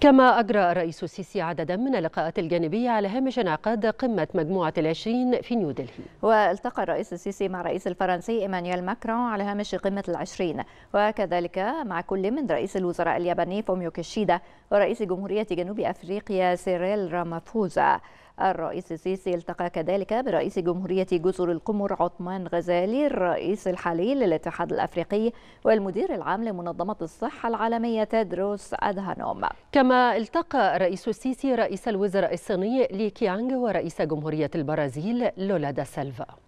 كما أجرى الرئيس السيسي عددا من اللقاءات الجانبية على هامش انعقاد قمة مجموعة العشرين في نيودلهي والتقى الرئيس السيسي مع الرئيس الفرنسي إيمانويل ماكرون على هامش قمة العشرين وكذلك مع كل من رئيس الوزراء الياباني فوميو كيشيدا ورئيس جمهورية جنوب أفريقيا سيريل رامافوزا الرئيس السيسي التقى كذلك برئيس جمهورية جزر القمر عثمان غزالي الرئيس الحالي للاتحاد الأفريقي والمدير العام لمنظمة الصحة العالمية تدروس أدهانوم كما التقى رئيس السيسي رئيس الوزراء الصيني لي كيانغ ورئيس جمهورية البرازيل لولا دا سيلفا